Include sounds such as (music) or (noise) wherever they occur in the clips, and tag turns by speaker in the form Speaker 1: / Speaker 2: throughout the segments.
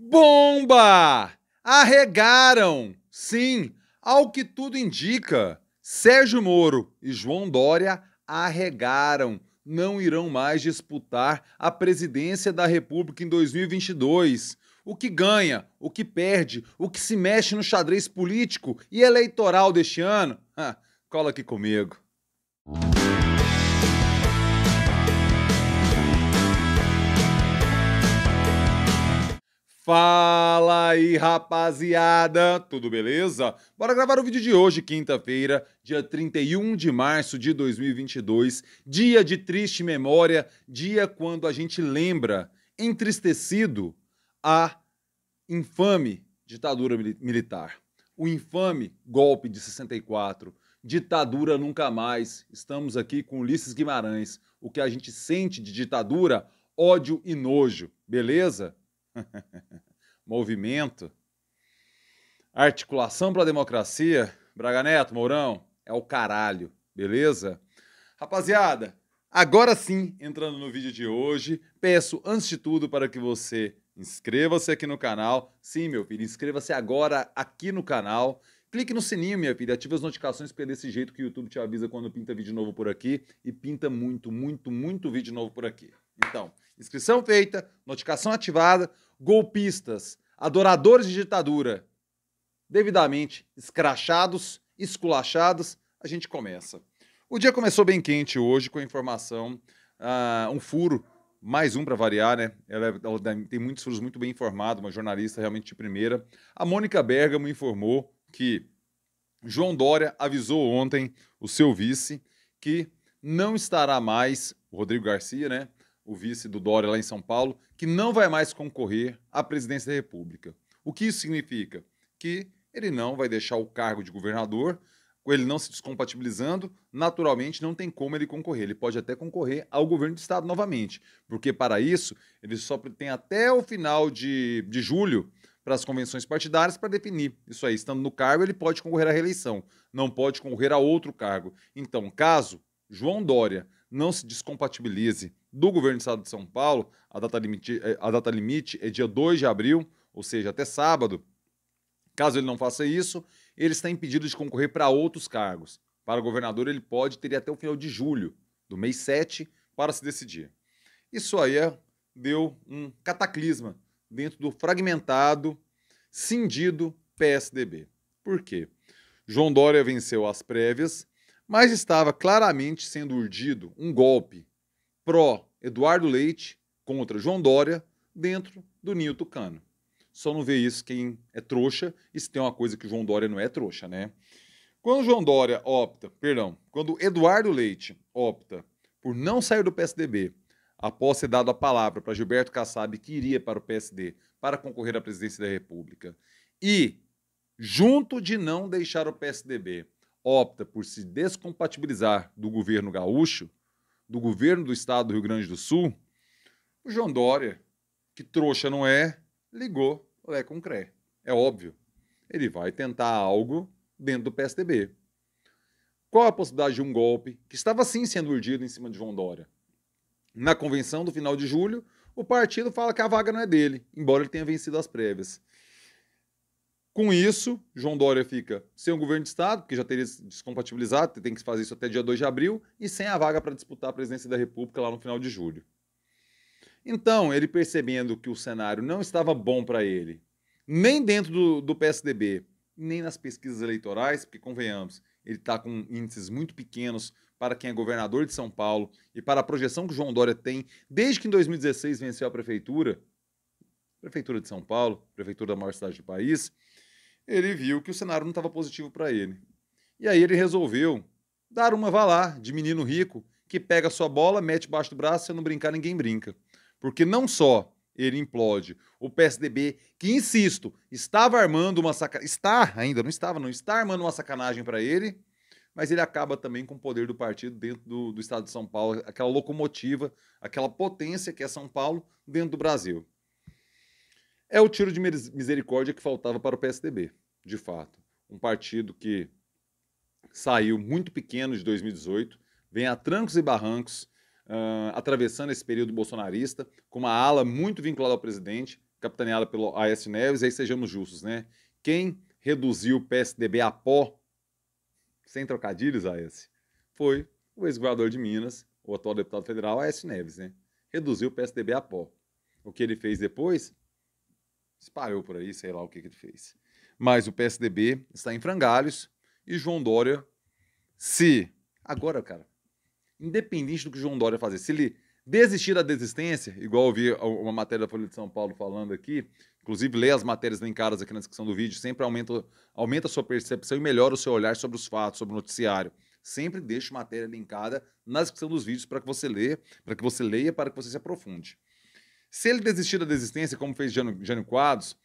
Speaker 1: Bomba! Arregaram! Sim, ao que tudo indica, Sérgio Moro e João Dória arregaram. Não irão mais disputar a presidência da República em 2022. O que ganha, o que perde, o que se mexe no xadrez político e eleitoral deste ano? Ah, cola aqui comigo. Fala aí, rapaziada! Tudo beleza? Bora gravar o vídeo de hoje, quinta-feira, dia 31 de março de 2022, dia de triste memória, dia quando a gente lembra, entristecido, a infame ditadura militar, o infame golpe de 64, ditadura nunca mais. Estamos aqui com Ulisses Guimarães, o que a gente sente de ditadura, ódio e nojo, beleza? (laughs) Movimento. Articulação para a democracia. Braga Neto, Mourão, é o caralho, beleza? Rapaziada, agora sim, entrando no vídeo de hoje, peço antes de tudo para que você inscreva-se aqui no canal. Sim, meu filho, inscreva-se agora aqui no canal. Clique no sininho, minha filha, ative as notificações, porque é desse jeito que o YouTube te avisa quando pinta vídeo novo por aqui e pinta muito, muito, muito vídeo novo por aqui. Então, Inscrição feita, notificação ativada, golpistas, adoradores de ditadura, devidamente escrachados, esculachados, a gente começa. O dia começou bem quente hoje com a informação, uh, um furo, mais um para variar, né? Ela, é, ela, tem muitos furos muito bem informado, uma jornalista realmente de primeira. A Mônica Bergamo informou que João Dória avisou ontem o seu vice que não estará mais, o Rodrigo Garcia, né? o vice do Dória lá em São Paulo, que não vai mais concorrer à presidência da República. O que isso significa? Que ele não vai deixar o cargo de governador, com ele não se descompatibilizando, naturalmente não tem como ele concorrer. Ele pode até concorrer ao governo do Estado novamente, porque para isso ele só tem até o final de, de julho para as convenções partidárias para definir isso aí. Estando no cargo, ele pode concorrer à reeleição, não pode concorrer a outro cargo. Então, caso João Dória não se descompatibilize do governo do estado de São Paulo, a data limite, eh, a data limite é dia 2 de abril, ou seja, até sábado. Caso ele não faça isso, ele está impedido de concorrer para outros cargos. Para o governador, ele pode ter até o final de julho, do mês 7, para se decidir. Isso aí é, deu um cataclisma dentro do fragmentado, cindido PSDB. Por quê? João Dória venceu as prévias, mas estava claramente sendo urdido um golpe pró Eduardo Leite contra João Dória dentro do ninho tucano. Só não vê isso quem é trouxa, e se tem uma coisa que João Dória não é trouxa, né? Quando João Dória opta, perdão, quando Eduardo Leite opta por não sair do PSDB, após ser dado a palavra para Gilberto Kassab que iria para o PSD para concorrer à presidência da República, e junto de não deixar o PSDB, opta por se descompatibilizar do governo gaúcho, do governo do estado do Rio Grande do Sul, o João Dória, que trouxa não é, ligou Lé com Cré. É óbvio. Ele vai tentar algo dentro do PSDB. Qual a possibilidade de um golpe que estava sim sendo urdido em cima de João Dória? Na convenção do final de julho, o partido fala que a vaga não é dele, embora ele tenha vencido as prévias. Com isso, João Dória fica sem o governo de Estado, porque já teria se descompatibilizado, tem que fazer isso até dia 2 de abril, e sem a vaga para disputar a presidência da República lá no final de julho. Então, ele percebendo que o cenário não estava bom para ele, nem dentro do, do, PSDB, nem nas pesquisas eleitorais, porque, convenhamos, ele está com índices muito pequenos para quem é governador de São Paulo e para a projeção que o João Dória tem desde que em 2016 venceu a prefeitura, prefeitura de São Paulo, prefeitura da maior cidade do país, ele viu que o cenário não estava positivo para ele. E aí ele resolveu dar uma vá lá de menino rico que pega sua bola, mete baixo do braço, se não brincar, ninguém brinca. Porque não só ele implode, o PSDB, que insisto, estava armando uma sacanagem, está ainda, não estava, não está armando uma sacanagem para ele, mas ele acaba também com o poder do partido dentro do, do estado de São Paulo, aquela locomotiva, aquela potência que é São Paulo dentro do Brasil. É o tiro de misericórdia que faltava para o PSDB, de fato. Um partido que saiu muito pequeno de 2018, vem a trancos e barrancos, uh, atravessando esse período bolsonarista, com uma ala muito vinculada ao presidente, capitaneada pelo A.S. Neves, e aí sejamos justos, né? Quem reduziu o PSDB a pó, sem trocadilhos, A.S., foi o ex-governador de Minas, o atual deputado federal, A.S. Neves, né? Reduziu o PSDB a pó. O que ele fez depois Espalhou por aí, sei lá o que, que ele fez. Mas o PSDB está em frangalhos e João Dória, se. Agora, cara, independente do que João Dória fazer, se ele desistir da desistência, igual eu vi uma matéria da Folha de São Paulo falando aqui, inclusive lê as matérias linkadas aqui na descrição do vídeo, sempre aumenta, aumenta a sua percepção e melhora o seu olhar sobre os fatos, sobre o noticiário. Sempre deixe matéria linkada na descrição dos vídeos para que você leia, para que você leia, para que você se aprofunde. Se ele desistir da desistência, como fez Jânio, Jânio Quadros,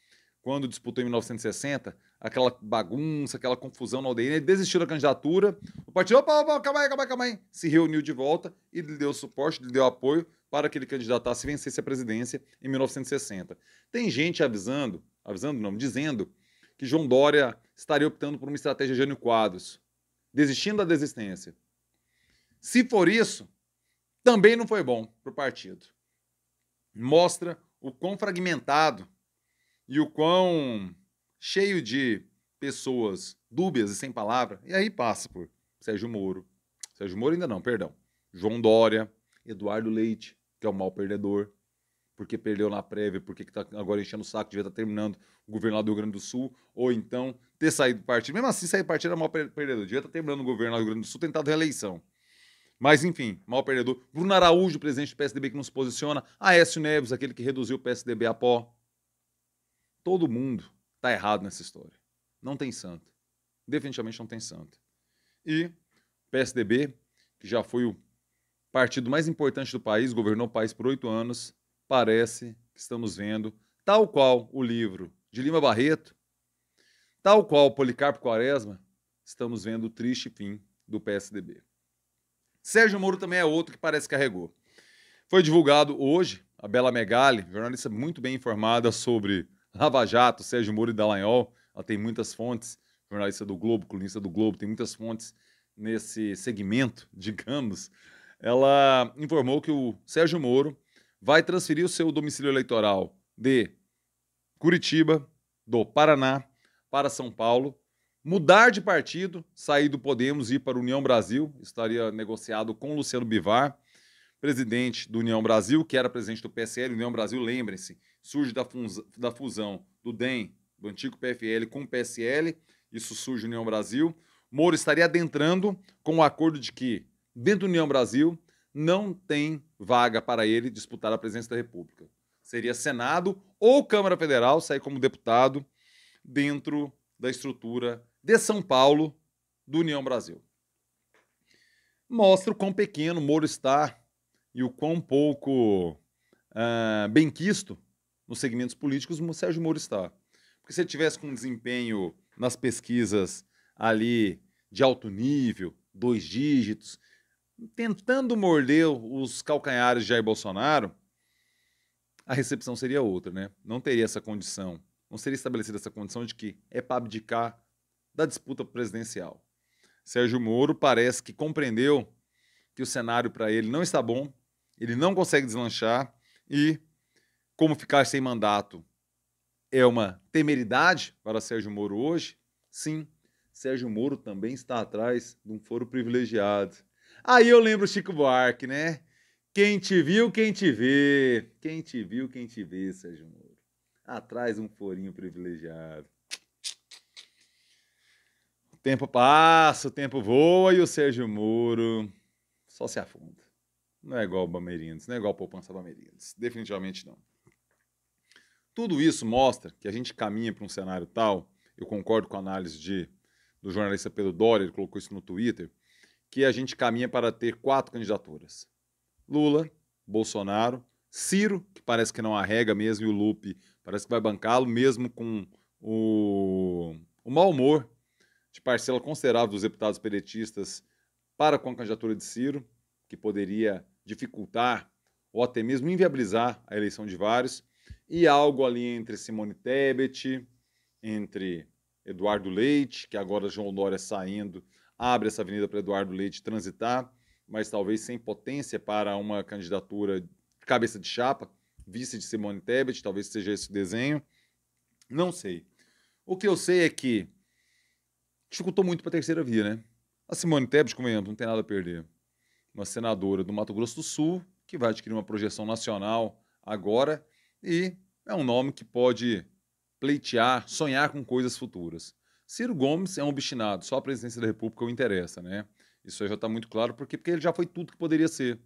Speaker 1: quando disputou em 1960, aquela bagunça, aquela confusão na aldeia, ele desistiu da candidatura, o partido, opa, opa, calma aí, calma aí, calma aí, se reuniu de volta e lhe deu suporte, lhe deu apoio para que ele candidatasse e vencesse a presidência em 1960. Tem gente avisando, avisando não, dizendo que João Dória estaria optando por uma estratégia de Jânio Quadros, desistindo da desistência. Se for isso, também não foi bom para o partido mostra o quão fragmentado e o quão cheio de pessoas dúbias e sem palavra. E aí passa por Sérgio Moro. Sérgio Moro ainda não, perdão. João Dória, Eduardo Leite, que é o mau perdedor, porque perdeu na prévia, porque está agora enchendo o saco, devia estar tá terminando o governo lá do Rio Grande do Sul, ou então ter saído do partido. Mesmo assim, sair do partido era mau perdedor, devia estar tá terminando o governo lá do Rio Grande do Sul, tentado reeleição. Mas, enfim, mal perdedor. Bruno Araújo, presidente do PSDB, que não se posiciona. Aécio Neves, aquele que reduziu o PSDB a pó. Todo mundo está errado nessa história. Não tem santo. Definitivamente não tem santo. E o PSDB, que já foi o partido mais importante do país, governou o país por oito anos, parece que estamos vendo, tal qual o livro de Lima Barreto, tal qual Policarpo Quaresma, estamos vendo o triste fim do PSDB. Sérgio Moro também é outro que parece que carregou. Foi divulgado hoje, a Bela Megali, jornalista muito bem informada sobre Lava Jato, Sérgio Moro e Dallagnol. Ela tem muitas fontes, jornalista do Globo, colunista do Globo, tem muitas fontes nesse segmento, (laughs) digamos. Ela informou que o Sérgio Moro vai transferir o seu domicílio eleitoral de Curitiba, do Paraná, para São Paulo, mudar de partido, sair do Podemos e ir para a União Brasil. Estaria negociado com Luciano Bivar, presidente do União Brasil, que era presidente do PSL. União Brasil, lembrem-se, surge da, da fusão do DEM, do antigo PFL, com o PSL. Isso surge União Brasil. Moro estaria adentrando com o acordo de que, dentro do União Brasil, não tem vaga para ele disputar a presidência da República. Seria Senado ou Câmara Federal, sair como deputado dentro da estrutura de São Paulo, do União Brasil. Mostra o quão pequeno Moro está e o quão pouco uh, eh, benquisto nos segmentos políticos o Sérgio Moro está. Porque se ele tivesse com um desempenho nas pesquisas ali de alto nível, dois dígitos, tentando morder os calcanhares de Jair Bolsonaro, a recepção seria outra, né? Não teria essa condição, não seria estabelecida essa condição de que é para abdicar da disputa presidencial. Sérgio Moro parece que compreendeu que o cenário para ele não está bom, ele não consegue deslanchar e como ficar sem mandato é uma temeridade para Sérgio Moro hoje, sim, Sérgio Moro também está atrás de um foro privilegiado. Aí eu lembro Chico Buarque, né? Quem te viu, quem te vê. Quem te viu, quem te vê, Sérgio Moro. Atrás um forinho privilegiado tempo passa, o tempo voa e o Sérgio Moro só se afunda. Não é igual o Bamerindes, não é igual a poupança Bamerindes. Definitivamente não. Tudo isso mostra que a gente caminha para um cenário tal, eu concordo com a análise de, do jornalista Pedro Doria, ele colocou isso no Twitter, que a gente caminha para ter quatro candidaturas. Lula, Bolsonaro, Ciro, que parece que não arrega mesmo, e o Lupe parece que vai bancá-lo, mesmo com o, o mau humor de parcela considerável dos deputados peretistas para com a candidatura de Ciro, que poderia dificultar ou até mesmo inviabilizar a eleição de vários, e algo ali entre Simone Tebet, entre Eduardo Leite, que agora João Dória saindo, abre essa avenida para Eduardo Leite transitar, mas talvez sem potência para uma candidatura cabeça de chapa, vice de Simone Tebet, talvez seja esse desenho, não sei. O que eu sei é que dificultou muito para a terceira via, né? A Simone Tebet, convenhamos, não tem nada a perder. Uma senadora do Mato Grosso do Sul, que vai adquirir uma projeção nacional agora e é um nome que pode pleitear, sonhar com coisas futuras. Ciro Gomes é um obstinado, só a presidência da República o interessa, né? Isso aí já está muito claro, porque, porque ele já foi tudo que poderia ser.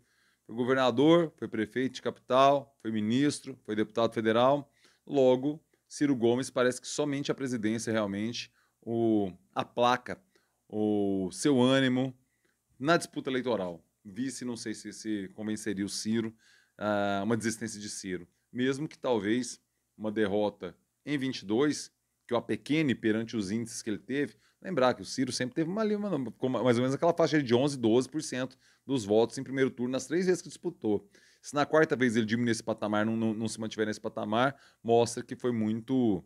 Speaker 1: Foi governador, foi prefeito de capital, foi ministro, foi deputado federal. Logo, Ciro Gomes parece que somente a presidência realmente o, a placa, o seu ânimo na disputa eleitoral. Vice, não sei se, se convenceria o Ciro, uh, uma desistência de Ciro. Mesmo que talvez uma derrota em 22, que o Apequene, perante os índices que ele teve, lembrar que o Ciro sempre teve uma, uma, mais ou menos aquela faixa de 11, 12% dos votos em primeiro turno nas três vezes que disputou. Se na quarta vez ele diminuir esse patamar, não, não, não se mantiver nesse patamar, mostra que foi muito,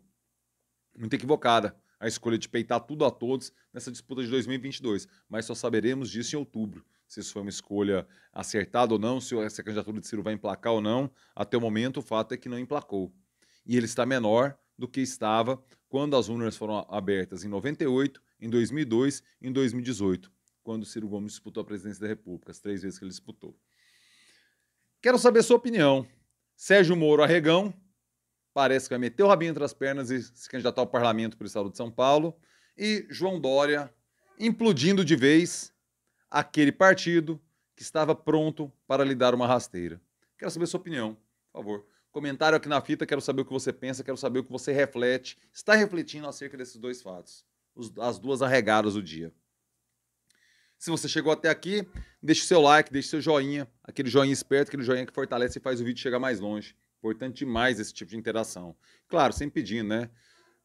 Speaker 1: muito equivocada a escolha de peitar tudo a todos nessa disputa de 2022, mas só saberemos disso em outubro. Se isso foi uma escolha acertada ou não, se essa candidatura de Ciro vai emplacar ou não, até o momento o fato é que não emplacou. E ele está menor do que estava quando as urnas foram abertas em 98, em 2002, em 2018, quando Ciro Gomes disputou a presidência da República, as três vezes que ele disputou. Quero saber sua opinião. Sérgio Moro Arregão parece que vai meter o rabinho entre as pernas e se candidatar ao parlamento para o estado de São Paulo. E João Dória implodindo de vez aquele partido que estava pronto para lhe dar uma rasteira. Quero saber sua opinião, por favor. Comentário aqui na fita, quero saber o que você pensa, quero saber o que você reflete, está refletindo acerca desses dois fatos, as duas arregadas do dia. Se você chegou até aqui, deixe seu like, deixe seu joinha, aquele joinha esperto, aquele joinha que fortalece e faz o vídeo chegar mais longe. Importante demais esse tipo de interação. Claro, sem pedir, né?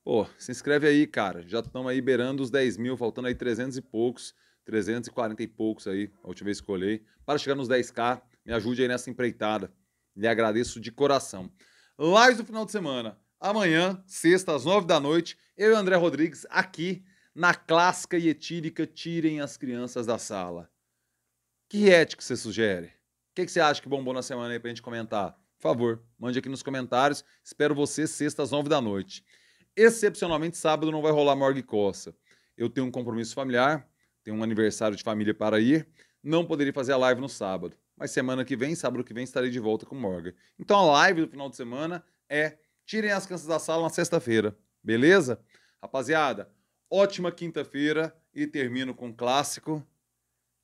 Speaker 1: Pô, se inscreve aí, cara. Já estamos aí beirando os 10 mil, faltando aí 300 e poucos, 340 e poucos aí, a última vez que olhei. Para chegar nos 10k, me ajude aí nessa empreitada. Lhe agradeço de coração. Live do final de semana. Amanhã, sexta, às 9 da noite, eu e André Rodrigues aqui na clássica e etílica Tirem as Crianças da Sala. Que ética você sugere? O que, que você acha que bombou na semana aí pra gente comentar? Por favor, mande aqui nos comentários. Espero você sexta às nove da noite. Excepcionalmente, sábado não vai rolar Morgue Coça. Eu tenho um compromisso familiar, tenho um aniversário de família para ir. Não poderia fazer a live no sábado. Mas semana que vem, sábado que vem, estarei de volta com Morgan. Então a live do final de semana é tirem as crianças da sala na sexta-feira. Beleza? Rapaziada, ótima quinta-feira e termino com um clássico.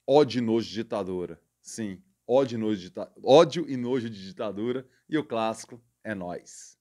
Speaker 1: Ó de nojo ditadora. Sim, Ódio e Nojo, de, ódio e nojo de Ditadura e o clássico é nós.